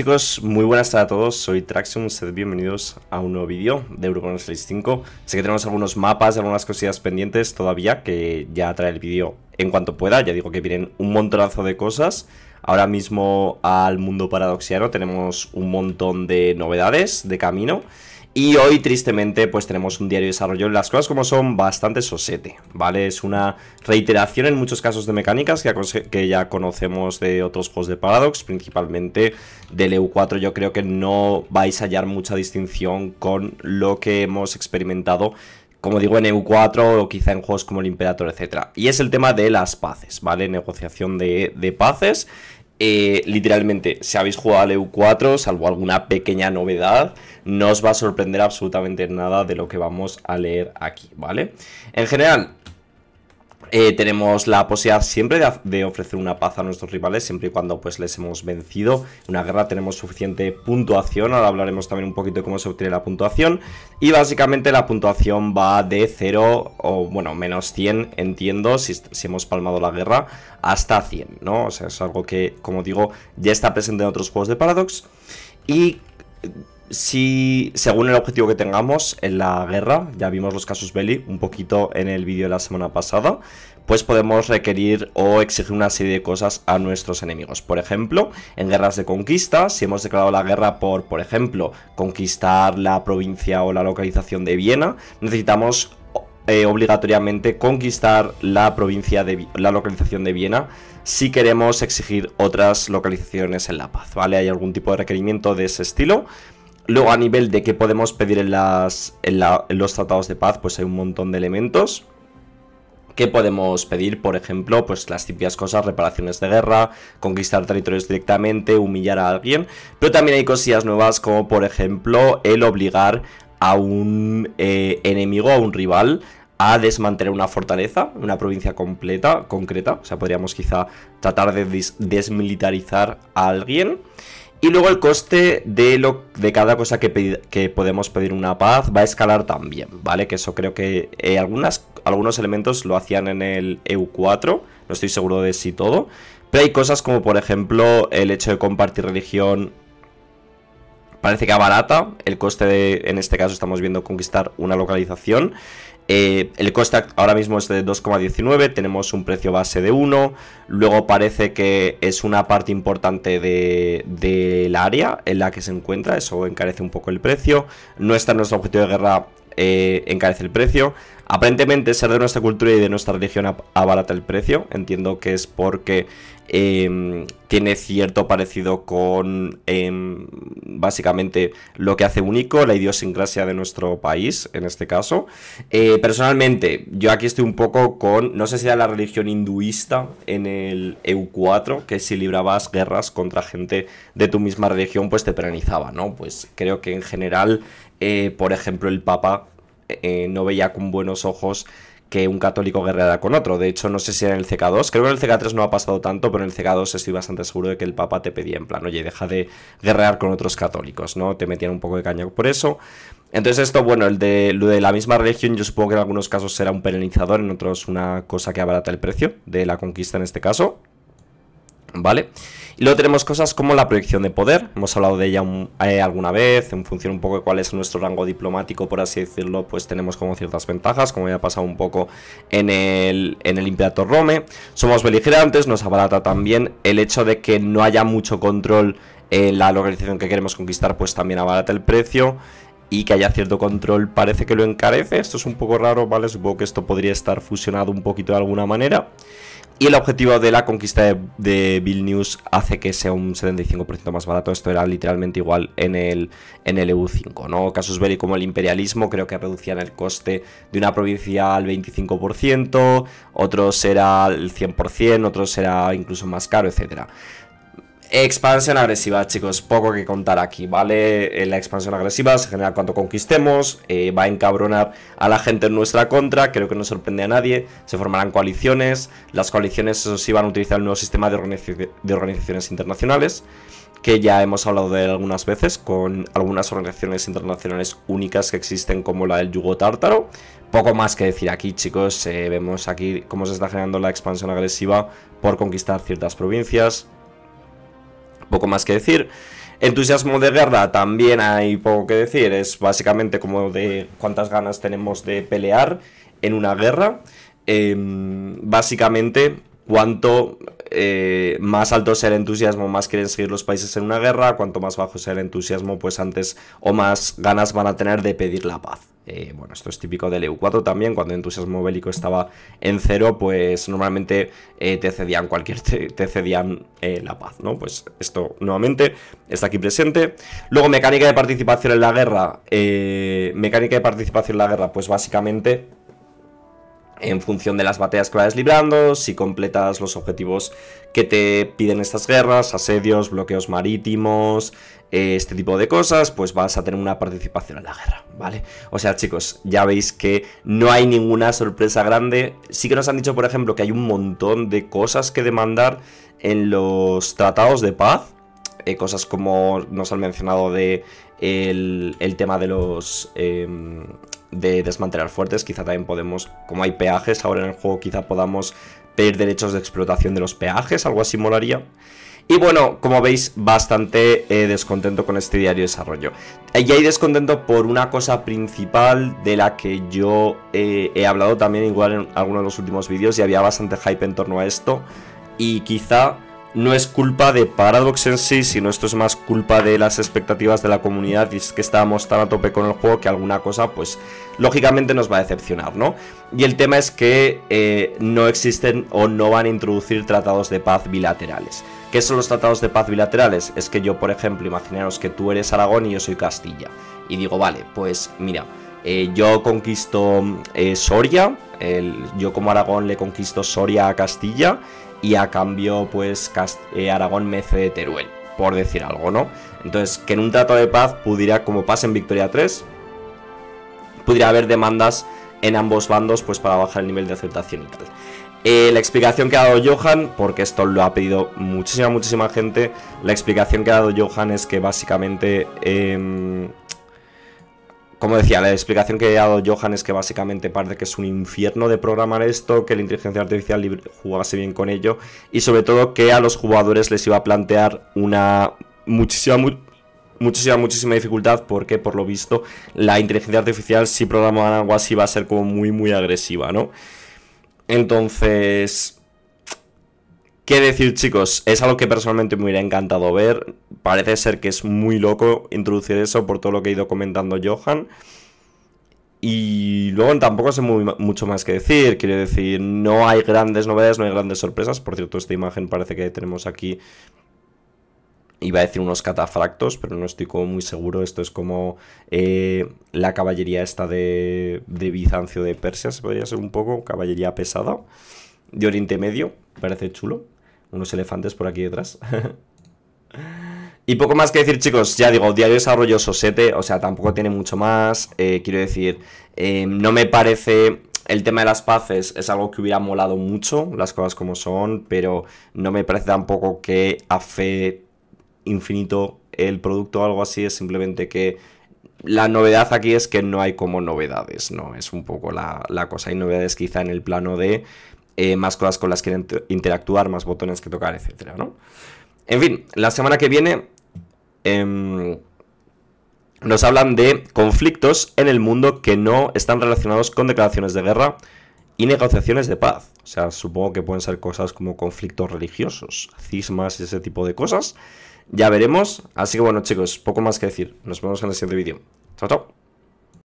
chicos, muy buenas tardes a todos, soy Traxium, sed bienvenidos a un nuevo vídeo de Eurocoin 65. Sé que tenemos algunos mapas, algunas cosillas pendientes todavía, que ya trae el vídeo en cuanto pueda, ya digo que vienen un montonazo de cosas. Ahora mismo al mundo paradoxiano tenemos un montón de novedades de camino y hoy, tristemente, pues tenemos un diario de desarrollo. Las cosas como son, bastante sosete, ¿vale? Es una reiteración en muchos casos de mecánicas que, ya conocemos de otros juegos de Paradox, principalmente del EU4. Yo creo que no vais a hallar mucha distinción con lo que hemos experimentado como digo, en EU4 o quizá en juegos como el Imperator, etc. Y es el tema de las paces, ¿vale? Negociación de, de paces eh, literalmente, si habéis jugado al EU4, salvo alguna pequeña novedad, no os va a sorprender absolutamente nada de lo que vamos a leer aquí, ¿vale? En general, eh, tenemos la posibilidad siempre de, ofrecer una paz a nuestros rivales, siempre y cuando pues les hemos vencido. una guerra tenemos suficiente puntuación, ahora hablaremos también un poquito de cómo se obtiene la puntuación. Y básicamente la puntuación va de 0 o bueno, menos 100, entiendo, si, si hemos palmado la guerra, hasta 100, ¿no? O sea, es algo que, como digo, ya está presente en otros juegos de Paradox. Y si, según el objetivo que tengamos en la guerra, ya vimos los casos belli un poquito en el vídeo de la semana pasada, pues podemos requerir o exigir una serie de cosas a nuestros enemigos. Por ejemplo, en guerras de conquista, si hemos declarado la guerra por, por ejemplo, conquistar la provincia o la localización de Viena, necesitamos eh, obligatoriamente conquistar la provincia de la localización de Viena si queremos exigir otras localizaciones en la paz, ¿vale? Hay algún tipo de requerimiento de ese estilo. Luego a nivel de qué podemos pedir en, las, los tratados de paz, pues hay un montón de elementos. Que podemos pedir? Por ejemplo, pues las típicas cosas, reparaciones de guerra, conquistar territorios directamente, humillar a alguien. Pero también hay cosillas nuevas como, por ejemplo, el obligar a un eh, enemigo, a un rival, a desmantelar una fortaleza, una provincia completa, concreta. O sea, podríamos quizá tratar de desmilitarizar a alguien. Y luego el coste de, lo, de cada cosa que, podemos pedir una paz va a escalar también, ¿vale? Que eso creo que eh, algunas, algunos elementos lo hacían en el EU4, no estoy seguro de si todo, pero hay cosas como por ejemplo el hecho de compartir religión parece que barata. el coste de, en este caso estamos viendo conquistar una localización eh, el coste ahora mismo es de 2,19, tenemos un precio base de 1, luego parece que es una parte importante del área en la que se encuentra, eso encarece un poco el precio, no está en nuestro objetivo de guerra, eh, encarece el precio, Aparentemente ser de nuestra cultura y de nuestra religión abarata el precio, entiendo que es porque em, tiene cierto parecido con em, básicamente lo que hace único, la idiosincrasia de nuestro país, en este caso. Eh, personalmente, yo aquí estoy un poco con, no sé si era la religión hinduista en el EU4, que si librabas guerras contra gente de tu misma religión, pues te penalizaba, ¿no? Pues creo que en general, eh, por ejemplo, el Papa eh, no veía con buenos ojos que un católico guerrera con otro. De hecho, no sé si era en el CK2, creo que en el CK3 no ha pasado tanto, pero en el CK2 estoy bastante seguro de que el Papa te pedía en plan, oye, deja de guerrear con otros católicos, ¿no? Te metían un poco de caña por eso. Entonces esto, bueno, el de, lo de la misma religión yo supongo que en algunos casos será un penalizador, en otros una cosa que abarata el precio de la conquista en este caso, ¿vale? Y luego tenemos cosas como la proyección de poder, hemos hablado de ella eh, alguna vez, en función un poco de cuál es nuestro rango diplomático, por así decirlo, pues tenemos como ciertas ventajas, como ya ha pasado un poco en el, en el Imperator Rome. Somos beligerantes, nos abarata también el hecho de que no haya mucho control en la localización que queremos conquistar, pues también abarata el precio y que haya cierto control parece que lo encarece. Esto es un poco raro, ¿vale? Supongo que esto podría estar fusionado un poquito de alguna manera. Y el objetivo de la conquista de, Vilnius hace que sea un 75% más barato. Esto era literalmente igual en el, en el EU5, ¿no? Casos belli como el imperialismo, creo que reducían el coste de una provincia al 25%, otros era el 100%, otros era incluso más caro, etcétera. Expansión agresiva, chicos, poco que contar aquí, ¿vale? Eh, la expansión agresiva se genera cuando conquistemos, eh, va a encabronar a la gente en nuestra contra, creo que no sorprende a nadie, se formarán coaliciones, las coaliciones eso sí van a utilizar el nuevo sistema de, organizaciones internacionales, que ya hemos hablado de algunas veces, con algunas organizaciones internacionales únicas que existen como la del yugo tártaro. Poco más que decir aquí, chicos, eh, vemos aquí cómo se está generando la expansión agresiva por conquistar ciertas provincias, poco más que decir. Entusiasmo de guerra también hay poco que decir, es básicamente como de cuántas ganas tenemos de pelear en una guerra. Em, básicamente cuanto eh, más alto sea el entusiasmo, más quieren seguir los países en una guerra, cuanto más bajo sea el entusiasmo, pues antes o más ganas van a tener de pedir la paz. Eh, bueno, esto es típico del EU4 también, cuando el entusiasmo bélico estaba en cero, pues normalmente eh, te cedían cualquier, te cedían la paz, ¿no? Pues esto nuevamente está aquí presente. Luego, mecánica de participación en la guerra. mecánica de participación en la guerra, pues básicamente en función de las batallas que vayas librando, si completas los objetivos que te piden estas guerras, asedios, bloqueos marítimos, eh, este tipo de cosas, pues vas a tener una participación en la guerra, ¿vale? O sea, chicos, ya veis que no hay ninguna sorpresa grande. Sí que nos han dicho, por ejemplo, que hay un montón de cosas que demandar en los tratados de paz. Eh, cosas como nos han mencionado de el, tema de los... Em, de desmantelar fuertes, quizá también podemos, como hay peajes ahora en el juego, quizá podamos pedir derechos de explotación de los peajes, algo así molaría. Y bueno, como veis, bastante eh, descontento con este diario de desarrollo. Eh, y hay descontento por una cosa principal de la que yo eh, he hablado también igual en alguno de los últimos vídeos y había bastante hype en torno a esto. Y quizá no es culpa de Paradox en sí, sino esto es más culpa de las expectativas de la comunidad y es que estábamos tan a tope con el juego que alguna cosa, pues, lógicamente nos va a decepcionar, ¿no? Y el tema es que eh, no existen o no van a introducir tratados de paz bilaterales. ¿Qué son los tratados de paz bilaterales? Es que yo, por ejemplo, imaginaros que tú eres Aragón y yo soy Castilla. Y digo, vale, pues mira, eh, yo conquisto eh, Soria, yo como Aragón le conquisto Soria a Castilla y a cambio pues eh, Aragón mece Teruel, por decir algo, ¿no? Entonces, que en un trato de paz pudiera, como pasa en Victoria 3, pudiera haber demandas en ambos bandos pues para bajar el nivel de aceptación y tal. Eh, la explicación que ha dado Johan, porque esto lo ha pedido muchísima, muchísima gente, la explicación que ha dado Johan es que básicamente eh, como decía, la explicación que ha dado Johan es que básicamente parece que es un infierno de programar esto, que la inteligencia artificial jugase bien con ello y sobre todo que a los jugadores les iba a plantear una muchísima, muchísima, muchísima dificultad porque por lo visto la inteligencia artificial si programaban algo así va a ser como muy, muy agresiva, ¿no? Entonces, ¿Qué decir, chicos? Es algo que personalmente me hubiera encantado ver. Parece ser que es muy loco introducir eso por todo lo que ha ido comentando Johan. Y luego tampoco sé mucho más que decir. Quiero decir, no hay grandes novedades, no hay grandes sorpresas. Por cierto, esta imagen parece que tenemos aquí. Iba a decir unos catafractos, pero no estoy como muy seguro. Esto es como eh, la caballería esta de, de Bizancio de Persia, se podría ser un poco caballería pesada de Oriente Medio. Parece chulo unos elefantes por aquí detrás. y poco más que decir, chicos. Ya digo, diario desarrollo sosete, o sea, tampoco tiene mucho más. Eh, quiero decir, eh, no me parece... El tema de las paces es algo que hubiera molado mucho, las cosas como son, pero no me parece tampoco que hace infinito el producto o algo así, es simplemente que la novedad aquí es que no hay como novedades, ¿no? Es un poco la, la cosa. Hay novedades quizá en el plano de eh, más cosas con las que interactuar, más botones que tocar, etc. En fin, la semana que viene em, nos hablan de conflictos en el mundo que no están relacionados con declaraciones de guerra y negociaciones de paz. O sea, supongo que pueden ser cosas como conflictos religiosos, cismas y ese tipo de cosas. Ya veremos. Así que bueno, chicos, poco más que decir. Nos vemos en el siguiente vídeo. Chao, chao.